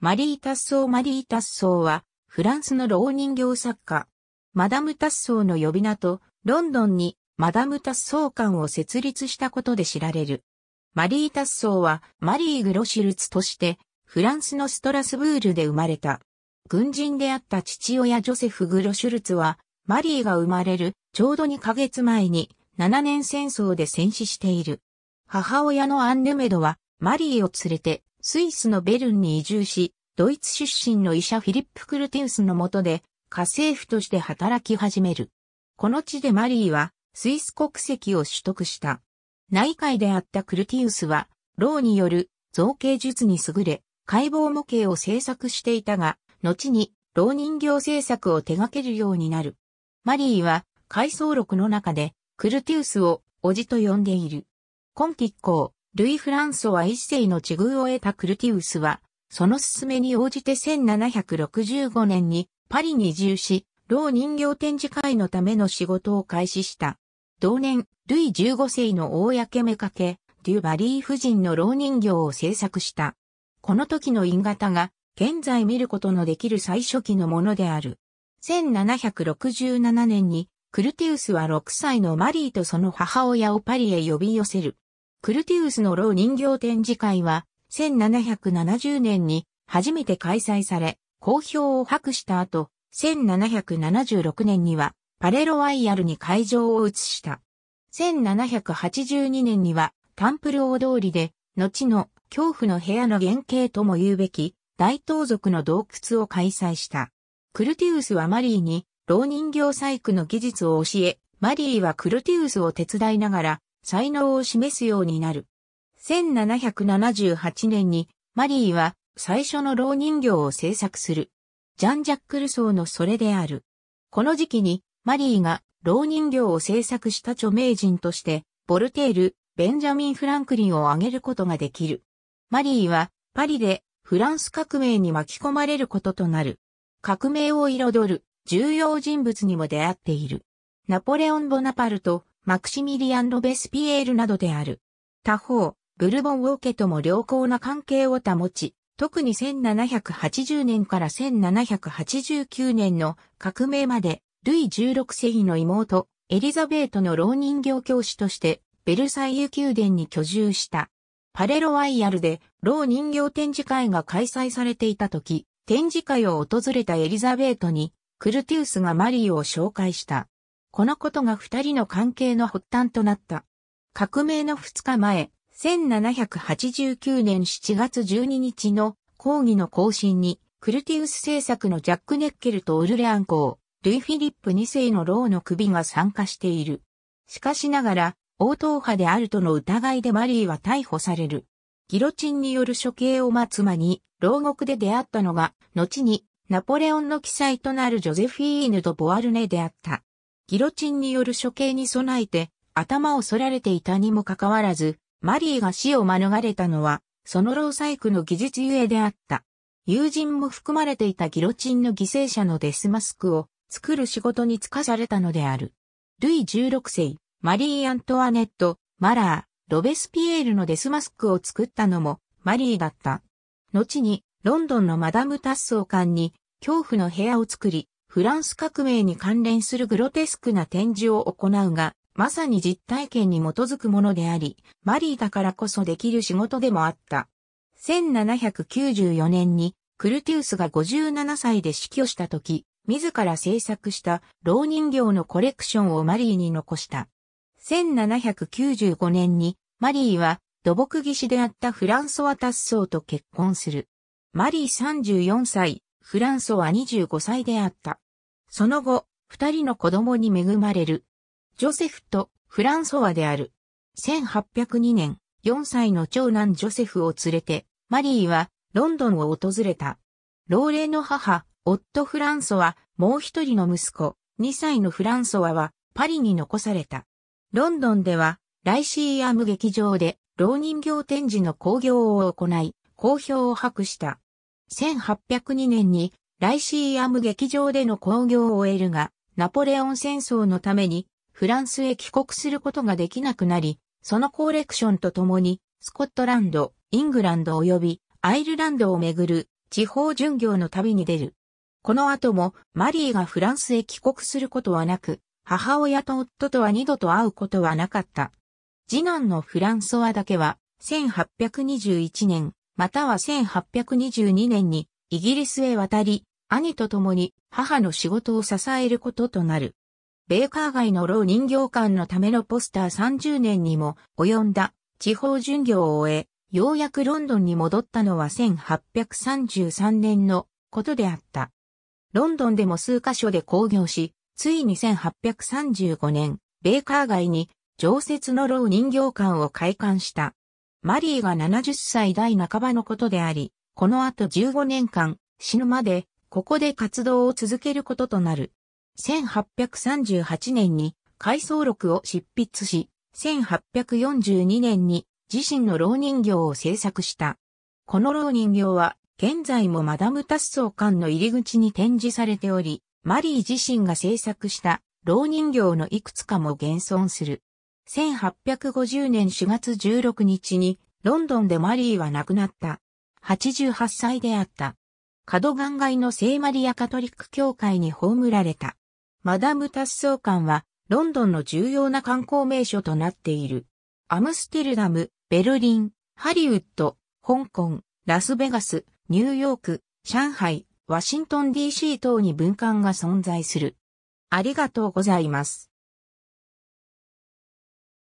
マリー・タッソー・マリー・タッソーは、フランスの老人形作家、マダム・タッソーの呼び名と、ロンドンにマダム・タッソー館を設立したことで知られる。マリー・タッソーは、マリー・グロシルツとして、フランスのストラスブールで生まれた。軍人であった父親ジョセフ・グロシュルツは、マリーが生まれるちょうど2ヶ月前に7年戦争で戦死している。母親のアンヌメドはマリーを連れてスイスのベルンに移住し、ドイツ出身の医者フィリップ・クルティウスの下で、家政婦として働き始める。この地でマリーは、スイス国籍を取得した。内海であったクルティウスは、ローによる造形術に優れ、解剖模型を制作していたが、後に、老人形制作を手掛けるようになる。マリーは、回想録の中で、クルティウスを、おじと呼んでいる。今期以降、ルイ・フランソは一世の地遇を得たクルティウスは、その勧めに応じて1765年にパリに移住し、老人形展示会のための仕事を開始した。同年、ルイ15世の公めかけ、デュバリー夫人の老人形を制作した。この時の印型が、現在見ることのできる最初期のものである。1767年に、クルティウスは6歳のマリーとその母親をパリへ呼び寄せる。クルティウスの老人形展示会は、1770年に初めて開催され、好評を博した後、1776年には、パレロワイヤルに会場を移した。1782年には、タンプル大通りで、後の恐怖の部屋の原型とも言うべき、大盗賊の洞窟を開催した。クルティウスはマリーに、老人形細工の技術を教え、マリーはクルティウスを手伝いながら、才能を示すようになる。1778年にマリーは最初の老人形を制作する。ジャン・ジャック・ルソーのそれである。この時期にマリーが老人形を制作した著名人として、ボルテール、ベンジャミン・フランクリンを挙げることができる。マリーはパリでフランス革命に巻き込まれることとなる。革命を彩る重要人物にも出会っている。ナポレオン・ボナパルト、マクシミリアン・ロベスピエールなどである。他方、ブルボン王家とも良好な関係を保ち、特に1780年から1789年の革命まで、ルイ16世紀の妹、エリザベートの老人形教師として、ベルサイユ宮殿に居住した。パレロワイヤルで、老人形展示会が開催されていた時、展示会を訪れたエリザベートに、クルティウスがマリーを紹介した。このことが二人の関係の発端となった。革命の二日前、1789年7月12日の抗議の更新に、クルティウス政策のジャック・ネッケルとオルレアン公、ルイ・フィリップ2世の老の首が参加している。しかしながら、応答派であるとの疑いでマリーは逮捕される。ギロチンによる処刑を待つ間に、牢獄で出会ったのが、後に、ナポレオンの記載となるジョゼフィーヌ・とボアルネであった。ギロチンによる処刑に備えて頭を反られていたにもかかわらず、マリーが死を免れたのは、その労細工の技術ゆえであった。友人も含まれていたギロチンの犠牲者のデスマスクを作る仕事に就かされたのである。ルイ16世、マリー・アントワネット、マラー、ロベスピエールのデスマスクを作ったのもマリーだった。後に、ロンドンのマダム・タッソー館に、恐怖の部屋を作り、フランス革命に関連するグロテスクな展示を行うが、まさに実体験に基づくものであり、マリーだからこそできる仕事でもあった。1794年にクルティウスが57歳で死去した時、自ら制作した老人形のコレクションをマリーに残した。1795年にマリーは土木技師であったフランソワ・タッソーと結婚する。マリー34歳、フランソワ25歳であった。その後、二人の子供に恵まれる。ジョセフとフランソワである。1802年、4歳の長男ジョセフを連れて、マリーはロンドンを訪れた。老齢の母、夫フランソワ、もう一人の息子、2歳のフランソワはパリに残された。ロンドンでは、ライシーアム劇場で、老人形展示の興行を行い、好評を博した。1802年にライシーアム劇場での興行を終えるが、ナポレオン戦争のためにフランスへ帰国することができなくなり、そのコレクションとともに、スコットランド、イングランド及びアイルランドをめぐる地方巡業の旅に出る。この後もマリーがフランスへ帰国することはなく、母親と夫とは二度と会うことはなかった。次男のフランソワだけは1821年、または1822年にイギリスへ渡り、兄と共に母の仕事を支えることとなる。ベーカー街の老人形館のためのポスター30年にも及んだ地方巡業を終え、ようやくロンドンに戻ったのは1833年のことであった。ロンドンでも数カ所で興行し、ついに1835年、ベーカー街に常設の老人形館を開館した。マリーが70歳代半ばのことであり、この後15年間、死ぬまで、ここで活動を続けることとなる。1838年に回想録を執筆し、1842年に自身の老人形を制作した。この老人形は、現在もマダム・タッソー館の入り口に展示されており、マリー自身が制作した老人形のいくつかも現存する。1850年4月16日にロンドンでマリーは亡くなった。88歳であった。角岩街の聖マリアカトリック教会に葬られた。マダム・タッソー館は、ロンドンの重要な観光名所となっている。アムステルダム、ベルリン、ハリウッド、香港、ラスベガス、ニューヨーク、上海、ワシントン DC 等に文館が存在する。ありがとうございます。